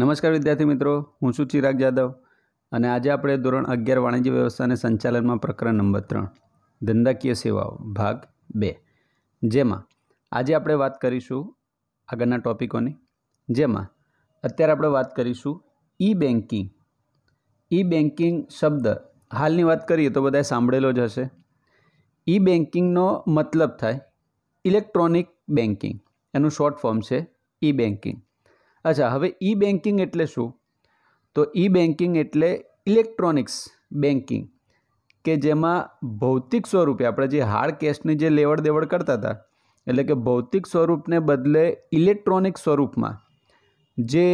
નમસ્કાર વિદ્યાર્થી મિત્રો હું છું ચિરાગ જાદવ અને આજે આપણે ધોરણ અગિયાર વાણિજ્ય વ્યવસ્થાને સંચાલનમાં પ્રકરણ નંબર ત્રણ ધંધાકીય સેવાઓ ભાગ બે જેમાં આજે આપણે વાત કરીશું આગળના ટોપિકોની જેમાં અત્યારે આપણે વાત કરીશું ઈ બેન્કિંગ ઈ બેન્કિંગ શબ્દ હાલની વાત કરીએ તો બધાએ સાંભળેલો જ હશે ઈ બેન્કિંગનો મતલબ થાય ઇલેક્ટ્રોનિક બેન્કિંગ એનું શોર્ટ ફોર્મ છે ઈ બેન્કિંગ અચ્છા હવે ઈ બેન્કિંગ એટલે શું તો ઈ બેન્કિંગ એટલે ઇલેક્ટ્રોનિક્સ બેન્કિંગ કે જેમાં ભૌતિક સ્વરૂપે આપણે જે હાર્ડ કેશની જે લેવડ દેવડ કરતા હતા એટલે કે ભૌતિક સ્વરૂપને બદલે ઇલેક્ટ્રોનિક સ્વરૂપમાં જે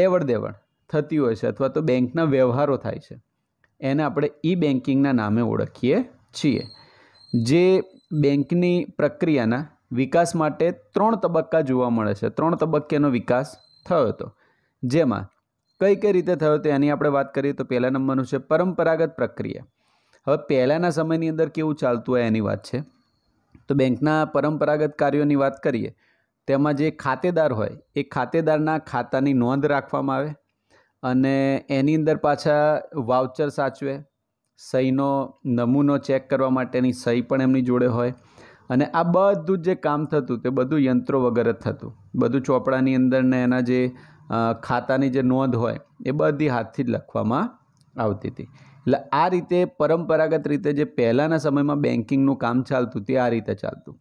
લેવડ દેવડ થતી હોય છે અથવા તો બેંકના વ્યવહારો થાય છે એને આપણે ઈ બેન્કિંગના નામે ઓળખીએ છીએ જે બેંકની પ્રક્રિયાના વિકાસ માટે ત્રણ તબક્કા જોવા મળે છે ત્રણ તબક્કેનો વિકાસ થયો હતો જેમાં કઈ કઈ રીતે થયો હતો એની આપણે વાત કરીએ તો પહેલા નંબરનું છે પરંપરાગત પ્રક્રિયા હવે પહેલાંના સમયની અંદર કેવું ચાલતું હોય એની વાત છે તો બેંકના પરંપરાગત કાર્યોની વાત કરીએ તેમાં જે ખાતેદાર હોય એ ખાતેદારના ખાતાની નોંધ રાખવામાં આવે અને એની અંદર પાછા વાઉચર સાચવે સહીનો નમૂનો ચેક કરવા માટેની સહી પણ એમની જોડે હોય અને આ બધું જે કામ થતું તે બધું યંત્રો વગર જ થતું બધું ચોપડાની અંદરને એના જે ખાતાની જે નોંધ હોય એ બધી હાથથી જ લખવામાં આવતી હતી એટલે આ રીતે પરંપરાગત રીતે જે પહેલાંના સમયમાં બેન્કિંગનું કામ ચાલતું તે આ રીતે ચાલતું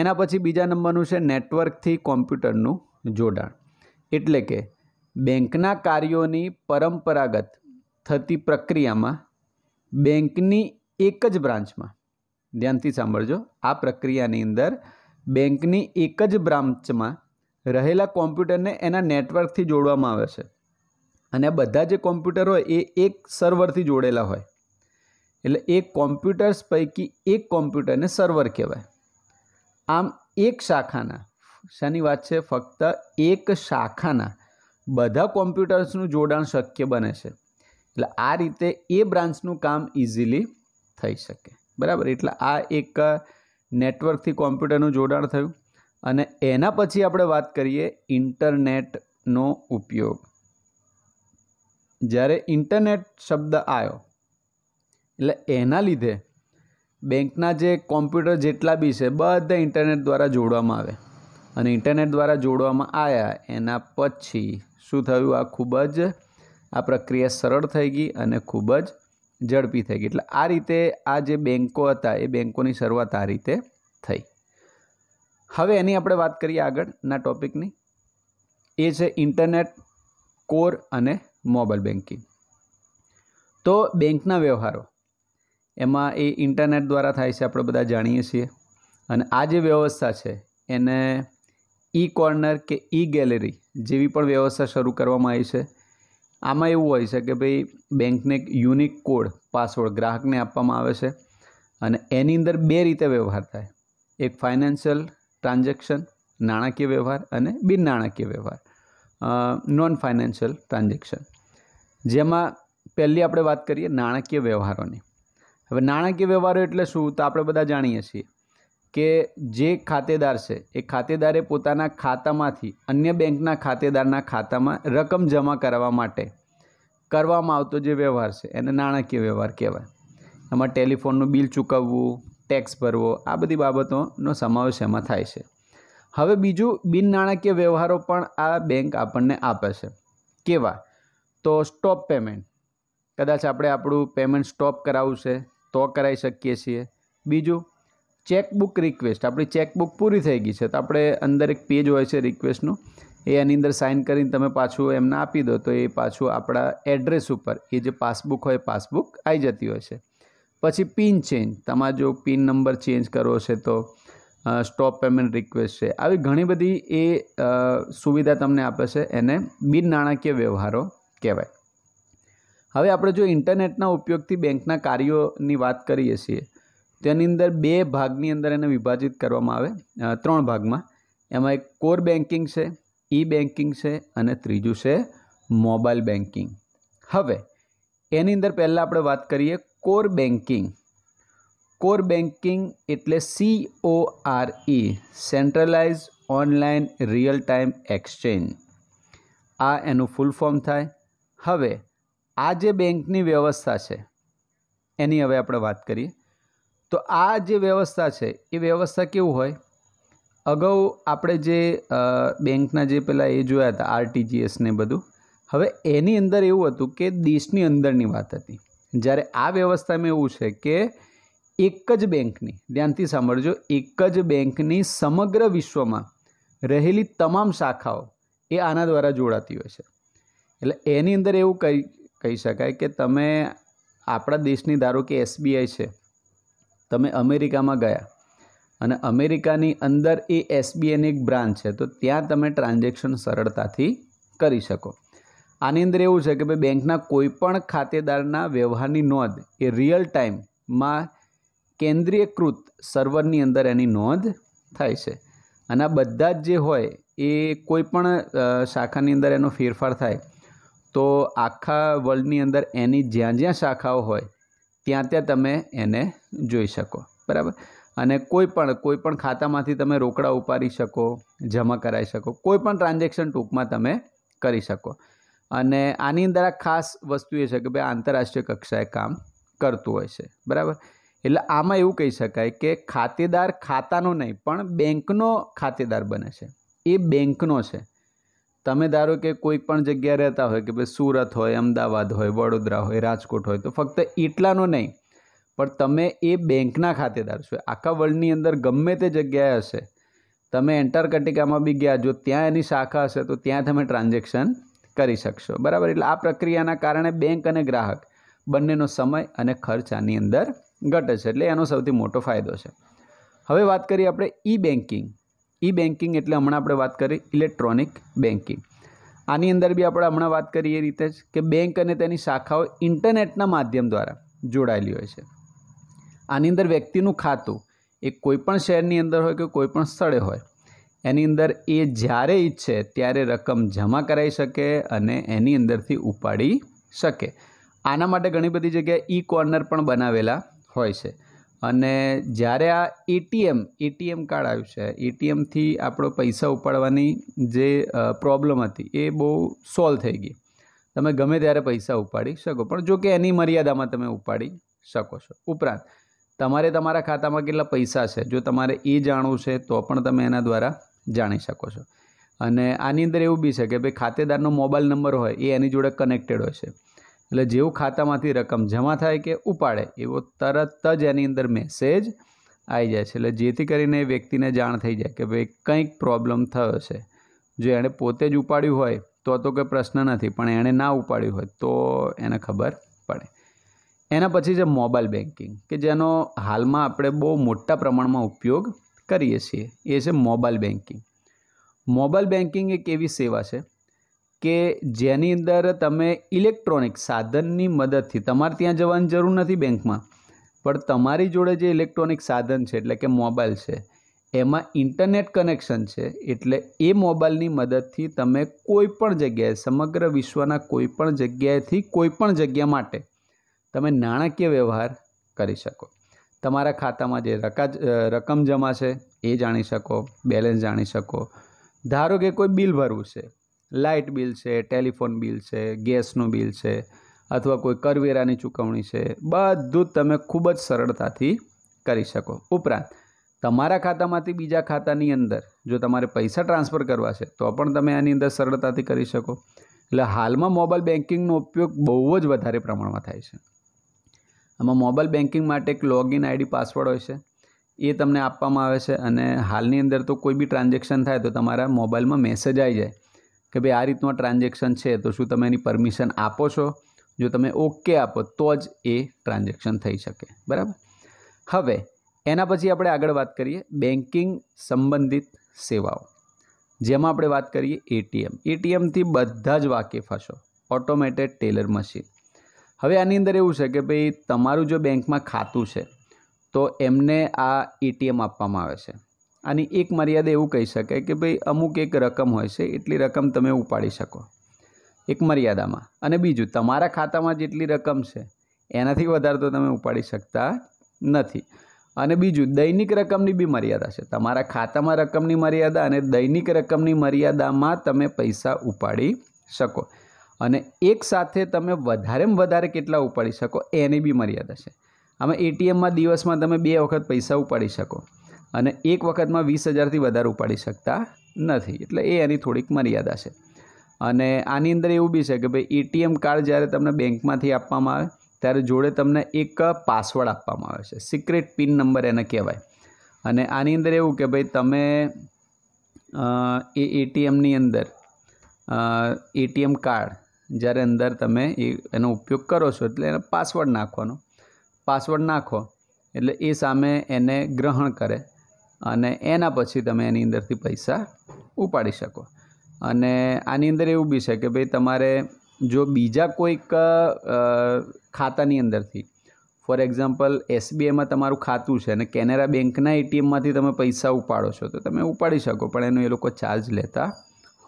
એના પછી બીજા નંબરનું છે નેટવર્કથી કોમ્પ્યુટરનું જોડાણ એટલે કે બેંકના કાર્યોની પરંપરાગત થતી પ્રક્રિયામાં બેંકની એક જ બ્રાન્ચમાં ધ્યાનથી સાંભળજો આ પ્રક્રિયાની અંદર બેંકની એક જ બ્રાન્ચમાં રહેલા કોમ્પ્યુટરને એના નેટવર્કથી જોડવામાં આવે છે અને બધા જે કોમ્પ્યુટર હોય એ એક સર્વરથી જોડેલા હોય એટલે એ કોમ્પ્યુટર્સ પૈકી એક કોમ્પ્યુટરને સર્વર કહેવાય આમ એક શાખાના શાની વાત છે ફક્ત એક શાખાના બધા કોમ્પ્યુટર્સનું જોડાણ શક્ય બને છે એટલે આ રીતે એ બ્રાન્ચનું કામ ઇઝીલી થઈ શકે બરાબર એટલે આ એક નેટવર્કથી કોમ્પ્યુટરનું જોડાણ થયું અને એના પછી આપણે વાત કરીએ ઇન્ટરનેટનો ઉપયોગ જ્યારે ઇન્ટરનેટ શબ્દ આવ્યો એટલે એના લીધે બેંકના જે કોમ્પ્યુટર જેટલા બી છે બધા ઇન્ટરનેટ દ્વારા જોડવામાં આવે અને ઇન્ટરનેટ દ્વારા જોડવામાં આવ્યા એના પછી શું થયું આ ખૂબ જ આ પ્રક્રિયા સરળ થઈ ગઈ અને ખૂબ જ ઝડપી થઈ ગઈ એટલે આ રીતે આ જે બેન્કો હતા એ બેન્કોની શરૂઆત આ રીતે થઈ હવે એની આપણે વાત કરીએ આગળના ટોપિકની એ છે ઇન્ટરનેટ કોર અને મોબાઈલ બેન્કિંગ તો બેંકના વ્યવહારો એમાં એ ઇન્ટરનેટ દ્વારા થાય છે આપણે બધા જાણીએ છીએ અને આ જે વ્યવસ્થા છે એને ઈ કોર્નર કે ઈ ગેલેરી જેવી પણ વ્યવસ્થા શરૂ કરવામાં આવી છે આમાં એવું હોય છે કે ભાઈ બેંકને એક યુનિક કોડ પાસવર્ડ ગ્રાહકને આપવામાં આવે છે અને એની અંદર બે રીતે વ્યવહાર થાય એક ફાઇનાન્શિયલ ટ્રાન્ઝેક્શન નાણાકીય વ્યવહાર અને બિન નાણાકીય વ્યવહાર નોન ફાઇનાન્શિયલ ટ્રાન્ઝેક્શન જેમાં પહેલી આપણે વાત કરીએ નાણાકીય વ્યવહારોની હવે નાણાકીય વ્યવહારો એટલે શું તો આપણે બધા જાણીએ છીએ કે જે ખાતેદાર છે એ ખાતેદારે પોતાના ખાતામાંથી અન્ય બેંકના ખાતેદારના ખાતામાં રકમ જમા કરાવવા માટે કરવામાં આવતો જે વ્યવહાર છે એને નાણાકીય વ્યવહાર કહેવાય એમાં ટેલિફોનનું બિલ ચૂકવવું ટેક્સ ભરવો આ બધી બાબતોનો સમાવેશ એમાં થાય છે હવે બીજું બિન નાણાકીય વ્યવહારો પણ આ બેંક આપણને આપે છે કેવા તો સ્ટોપ પેમેન્ટ કદાચ આપણે આપણું પેમેન્ટ સ્ટોપ કરાવવું છે તો કરાવી શકીએ છીએ બીજું ચેકબુક રિક્વેસ્ટ આપણી ચેકબુક પૂરી થઈ ગઈ છે તો આપણે અંદર એક પેજ હોય છે રિક્વેસ્ટનું એ એની અંદર સાઇન કરીને તમે પાછું એમને આપી દો તો એ પાછું આપણા એડ્રેસ ઉપર એ જે પાસબુક હોય પાસબુક આવી જતી હોય છે પછી પિન ચેન્જ તમારે જો પિન નંબર ચેન્જ કરવો છે તો સ્ટોપ પેમેન્ટ રિક્વેસ્ટ છે આવી ઘણી બધી એ સુવિધા તમને આપે છે એને બિન નાણાકીય વ્યવહારો કહેવાય હવે આપણે જો ઇન્ટરનેટના ઉપયોગથી બેંકના કાર્યોની વાત કરીએ છીએ તેની અંદર બે ભાગની અંદર એને વિભાજિત કરવામાં આવે ત્રણ ભાગમાં એમાં એક કોર બેન્કિંગ છે ઈ બેન્કિંગ છે અને ત્રીજું છે મોબાઈલ બેન્કિંગ હવે એની અંદર પહેલાં આપણે વાત કરીએ કોર બેન્કિંગ કોર બેન્કિંગ એટલે C O R E centralise online real time exchange આ એનું ફૂલ ફોર્મ થાય હવે આ જે બેંકની વ્યવસ્થા છે એની હવે આપણે વાત કરીએ તો આ જે વ્યવસ્થા છે એ વ્યવસ્થા કેવું હોય અગાઉ આપણે જે બેંકના જે પેલા એ જોયા હતા આરટીજીએસ ને બધું હવે એની અંદર એવું હતું કે દેશની અંદરની વાત હતી જ્યારે આ વ્યવસ્થામાં એવું છે કે એક જ બેંકની ધ્યાનથી સાંભળજો એક જ બેંકની સમગ્ર વિશ્વમાં રહેલી તમામ શાખાઓ એ આના દ્વારા જોડાતી હોય છે એટલે એની અંદર એવું કહી કહી શકાય કે તમે આપણા દેશની ધારો કે એસબીઆઈ છે તમે અમેરિકામાં ગયા અને અમેરિકાની અંદર એ એસબીઆઈની એક બ્રાન્ચ છે તો ત્યાં તમે ટ્રાન્ઝેક્શન સરળતાથી કરી શકો આની અંદર એવું છે કે ભાઈ બેંકના કોઈપણ ખાતેદારના વ્યવહારની નોંધ એ રિયલ ટાઈમમાં કેન્દ્રીયકૃત સર્વરની અંદર એની નોંધ થાય છે અને આ બધા જ જે હોય એ કોઈપણ શાખાની અંદર એનો ફેરફાર થાય તો આખા વર્લ્ડની અંદર એની જ્યાં જ્યાં શાખાઓ હોય ત્યાં ત્યાં તમે એને જોઈ શકો બરાબર અને કોઈ પણ કોઈ પણ ખાતામાંથી તમે રોકડા ઉપાડી શકો જમા કરાવી શકો કોઈ પણ ટ્રાન્ઝેક્શન ટૂંકમાં તમે કરી શકો અને આની અંદર આ ખાસ વસ્તુ એ છે કે ભાઈ આંતરરાષ્ટ્રીય કક્ષાએ કામ કરતું હોય છે બરાબર એટલે આમાં એવું કહી શકાય કે ખાતેદાર ખાતાનો નહીં પણ બેંકનો ખાતેદાર બને છે એ બેંકનો છે તમે ધારો કે કોઈ પણ જગ્યા રહેતા હોય કે ભાઈ સુરત હોય અમદાવાદ હોય વડોદરા હોય રાજકોટ હોય તો ફક્ત એટલાનો નહીં પણ તમે એ બેંકના ખાતેદાર છો આખા વર્લ્ડની અંદર ગમે તે જગ્યાએ હશે તમે એન્ટાર્કટિકામાં બી ગયા જો ત્યાં એની શાખા હશે તો ત્યાં તમે ટ્રાન્ઝેક્શન કરી શકશો બરાબર એટલે આ પ્રક્રિયાના કારણે બેંક અને ગ્રાહક બંનેનો સમય અને ખર્ચ આની અંદર ઘટે છે એટલે એનો સૌથી મોટો ફાયદો છે હવે વાત કરીએ આપણે ઈ બેન્કિંગ ઈ બેન્કિંગ એટલે હમણાં આપણે વાત કરી ઇલેક્ટ્રોનિક બેન્કિંગ આની અંદર બી આપણે હમણાં વાત કરીએ એ રીતે જ કે બેંક અને તેની શાખાઓ ઇન્ટરનેટના માધ્યમ દ્વારા જોડાયેલી હોય છે આની અંદર વ્યક્તિનું ખાતું એ કોઈપણ શહેરની અંદર હોય કે કોઈપણ સ્થળે હોય એની અંદર એ જ્યારે ઈચ્છે ત્યારે રકમ જમા કરાવી શકે અને એની અંદરથી ઉપાડી શકે આના માટે ઘણી બધી જગ્યાએ ઈ કોર્નર પણ બનાવેલા હોય છે અને જ્યારે આ એટીએમ એટીએમ કાર્ડ આવ્યું છે એટીએમથી આપણો પૈસા ઉપાડવાની જે પ્રોબ્લેમ હતી એ બહુ સોલ્વ થઈ ગઈ તમે ગમે ત્યારે પૈસા ઉપાડી શકો પણ જો કે એની મર્યાદામાં તમે ઉપાડી શકો છો ઉપરાંત તમારે તમારા ખાતામાં કેટલા પૈસા છે જો તમારે એ જાણવું છે તો પણ તમે એના દ્વારા જાણી શકો છો અને આની અંદર એવું બી છે કે ભાઈ ખાતેદારનો મોબાઈલ નંબર હોય એ એની જોડે કનેક્ટેડ હોય છે એટલે જેવું ખાતામાંથી રકમ જમા થાય કે ઉપાડે એવો તરત જ એની અંદર મેસેજ આવી જાય છે એટલે જેથી કરીને એ વ્યક્તિને જાણ થઈ જાય કે ભાઈ કંઈક પ્રોબ્લેમ થયો છે જો એણે પોતે જ ઉપાડ્યું હોય તો તો કોઈ પ્રશ્ન નથી પણ એણે ના ઉપાડ્યું હોય તો એને ખબર પડે એના પછી છે મોબાઈલ બેન્કિંગ કે જેનો હાલમાં આપણે બહુ મોટા પ્રમાણમાં ઉપયોગ કરીએ છીએ એ છે મોબાઈલ બેન્કિંગ મોબાઈલ બેન્કિંગ એક એવી સેવા છે કે જેની અંદર તમે ઇલેક્ટ્રોનિક સાધનની મદદથી તમારે ત્યાં જવાની જરૂર નથી બેંકમાં પણ તમારી જોડે જે ઇલેક્ટ્રોનિક સાધન છે એટલે કે મોબાઈલ છે એમાં ઇન્ટરનેટ કનેક્શન છે એટલે એ મોબાઈલની મદદથી તમે કોઈપણ જગ્યાએ સમગ્ર વિશ્વના કોઈ પણ જગ્યાએથી કોઈ પણ જગ્યા માટે તમે નાણાકીય વ્યવહાર કરી શકો તમારા ખાતામાં જે રકમ જમા છે એ જાણી શકો બેલેન્સ જાણી શકો ધારો કે કોઈ બિલ ભરવું છે લાઇટ બિલ છે ટેલિફોન બિલ છે ગેસનું બિલ છે અથવા કોઈ કરવેરાની ચૂકવણી છે બધું તમે ખૂબ જ સરળતાથી કરી શકો ઉપરાંત તમારા ખાતામાંથી બીજા ખાતાની અંદર જો તમારે પૈસા ટ્રાન્સફર કરવા છે તો પણ તમે આની અંદર સરળતાથી કરી શકો એટલે હાલમાં મોબાઈલ બેન્કિંગનો ઉપયોગ બહુ જ વધારે પ્રમાણમાં થાય છે આમાં મોબાઈલ બેન્કિંગ માટે એક લોગિન આઈડી પાસવર્ડ હોય છે એ તમને આપવામાં આવે છે અને હાલની અંદર તો કોઈ બી ટ્રાન્ઝેક્શન થાય તો તમારા મોબાઈલમાં મેસેજ આવી જાય કે ભાઈ આ રીતનો ટ્રાન્ઝેક્શન છે તો શું તમે એની પરમિશન આપો છો જો તમે ઓકે આપો તો જ એ ટ્રાન્ઝેક્શન થઈ શકે બરાબર હવે એના પછી આપણે આગળ વાત કરીએ બેન્કિંગ સંબંધિત સેવાઓ જેમાં આપણે વાત કરીએ એટીએમ એટીએમથી બધા જ વાકેફ હશો ઓટોમેટેડ ટેલર મશીન હવે આની અંદર એવું છે કે ભાઈ તમારું જો બેંકમાં ખાતું છે તો એમને આ એટીએમ આપવામાં આવે છે આની એક મર્યાદા એવું કહી શકાય કે ભાઈ અમુક એક રકમ હોય છે એટલી રકમ તમે ઉપાડી શકો એક મર્યાદામાં અને બીજું તમારા ખાતામાં જેટલી રકમ છે એનાથી વધારે તો તમે ઉપાડી શકતા નથી અને બીજું દૈનિક રકમની બી મર્યાદા છે તમારા ખાતામાં રકમની મર્યાદા અને દૈનિક રકમની મર્યાદામાં તમે પૈસા ઉપાડી શકો અને એક સાથે તમે વધારેમાં વધારે કેટલા ઉપાડી શકો એની બી મર્યાદા છે આમાં એટીએમમાં દિવસમાં તમે બે વખત પૈસા ઉપાડી શકો અને એક વખતમાં વીસ હજારથી વધારે ઉપાડી શકતા નથી એટલે એ એની થોડીક મર્યાદા છે અને આની અંદર એવું બી છે કે ભાઈ એટીએમ કાર્ડ જ્યારે તમને બેંકમાંથી આપવામાં આવે ત્યારે જોડે તમને એક પાસવર્ડ આપવામાં આવે છે સિક્રેટ પિન નંબર એને કહેવાય અને આની અંદર એવું કે ભાઈ તમે એ એટીએમની અંદર એટીએમ કાર્ડ જ્યારે અંદર તમે એ એનો ઉપયોગ કરો છો એટલે એનો પાસવર્ડ નાખવાનો પાસવર્ડ નાખો એટલે એ સામે એને ગ્રહણ કરે અને એના પછી તમે એની અંદરથી પૈસા ઉપાડી શકો અને આની અંદર એવું બી છે કે ભાઈ તમારે જો બીજા કોઈક ખાતાની અંદરથી ફોર એક્ઝામ્પલ એસબીઆઈમાં તમારું ખાતું છે અને કેનેરા બેંકના એટીએમમાંથી તમે પૈસા ઉપાડો છો તો તમે ઉપાડી શકો પણ એનો એ લોકો ચાર્જ લેતા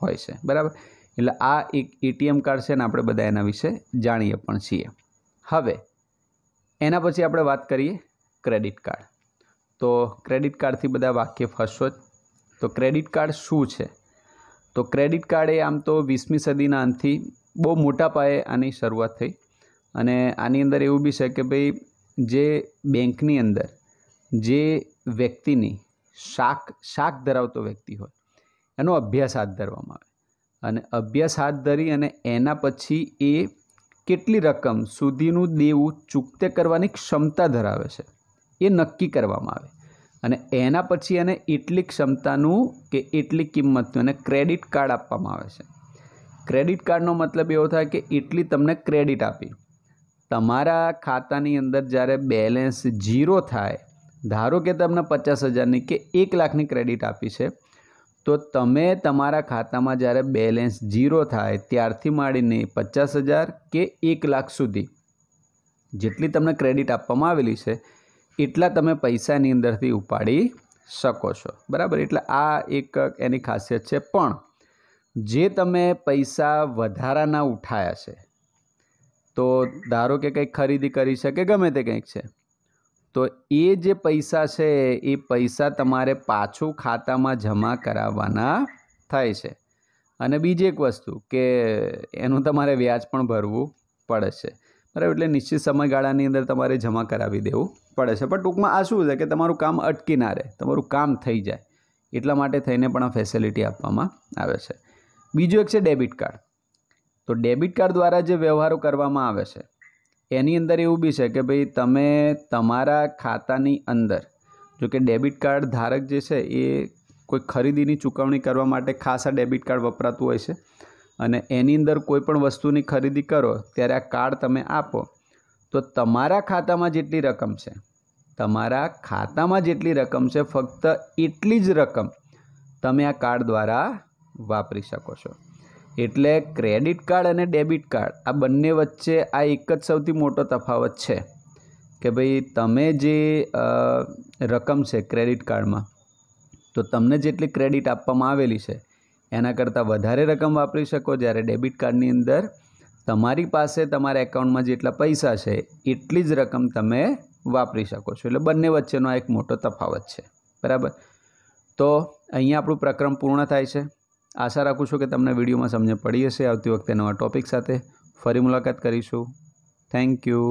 હોય છે બરાબર એટલે આ એક એટીએમ કાર્ડ છે ને આપણે બધા એના વિશે જાણીએ પણ છીએ હવે એના પછી આપણે વાત કરીએ ક્રેડિટ કાર્ડ તો ક્રેડિટ કાર્ડથી બધા વાકેફ હશો જ તો ક્રેડિટ કાર્ડ શું છે તો ક્રેડિટ કાર્ડ એ આમ તો વીસમી સદીના અંતથી બહુ મોટા પાયે આની શરૂઆત થઈ અને આની અંદર એવું બી છે કે ભાઈ જે બેંકની અંદર જે વ્યક્તિની શાક શાક ધરાવતો વ્યક્તિ હોય એનો અભ્યાસ હાથ ધરવામાં આવે અને અભ્યાસ હાથ ધરી અને એના પછી એ કેટલી રકમ સુધીનું દેવું ચૂકતે કરવાની ક્ષમતા ધરાવે છે એ નક્કી કરવામાં આવે અને એના પછી એને એટલી ક્ષમતાનું કે એટલી કિંમતનું એને ક્રેડિટ કાર્ડ આપવામાં આવે છે ક્રેડિટ કાર્ડનો મતલબ એવો થાય કે એટલી તમને ક્રેડિટ આપી તમારા ખાતાની અંદર જ્યારે બેલેન્સ ઝીરો થાય ધારો કે તમને પચાસ હજારની કે એક લાખની ક્રેડિટ આપી છે તો તમે તમારા ખાતામાં જ્યારે બેલેન્સ ઝીરો થાય ત્યારથી માંડીને પચાસ હજાર કે એક લાખ સુધી જેટલી તમને ક્રેડિટ આપવામાં આવેલી છે એટલા તમે પૈસાની અંદરથી ઉપાડી શકો છો બરાબર એટલે આ એક એની ખાસિયત છે પણ જે તમે પૈસા વધારાના ઉઠાયા છે તો ધારો કે કંઈક ખરીદી કરી શકે ગમે તે કંઈક છે તો એ જે પૈસા છે એ પૈસા તમારે પાછું ખાતામાં જમા કરાવવાના થાય છે અને બીજી એક વસ્તુ કે એનું તમારે વ્યાજ પણ ભરવું પડે છે બરાબર એટલે નિશ્ચિત સમયગાળાની અંદર તમારે જમા કરાવી દેવું પડે છે પણ ટૂંકમાં આ શું છે કે તમારું કામ અટકી ના રહે તમારું કામ થઈ જાય એટલા માટે થઈને પણ આ ફેસિલિટી આપવામાં આવે છે બીજું એક છે ડેબિટ કાર્ડ તો ડેબિટ કાર્ડ દ્વારા જે વ્યવહારો કરવામાં આવે છે એની અંદર એવું બી છે કે ભાઈ તમે તમારા ખાતાની અંદર જો કે ડેબિટ કાર્ડ ધારક જે છે એ કોઈ ખરીદીની ચૂકવણી કરવા માટે ખાસ આ ડેબિટ કાર્ડ વપરાતું હોય છે અને એની અંદર કોઈપણ વસ્તુની ખરીદી કરો ત્યારે આ કાર્ડ તમે આપો તો તમારા ખાતામાં જેટલી રકમ છે તમારા ખાતામાં જેટલી રકમ છે ફક્ત એટલી જ રકમ તમે આ કાર્ડ દ્વારા વાપરી શકો છો એટલે ક્રેડિટ કાર્ડ અને ડેબિટ કાર્ડ આ બંને વચ્ચે આ એક જ સૌથી મોટો તફાવત છે કે ભાઈ તમે જે રકમ છે ક્રેડિટ કાર્ડમાં તો તમને જેટલી ક્રેડિટ આપવામાં આવેલી છે એના કરતાં વધારે રકમ વાપરી શકો જ્યારે ડેબિટ કાર્ડની અંદર તમારી પાસે તમારા એકાઉન્ટમાં જેટલા પૈસા છે એટલી જ રકમ તમે વાપરી શકો છો એટલે બંને વચ્ચેનો એક મોટો તફાવત છે બરાબર તો અહીંયા આપણું પ્રક્રમ પૂર્ણ થાય છે આશા રાખું છું કે તમને વિડીયોમાં સમજ પડી હશે આવતી વખતે નવા ટૉપિક સાથે ફરી મુલાકાત કરીશું થેન્ક યુ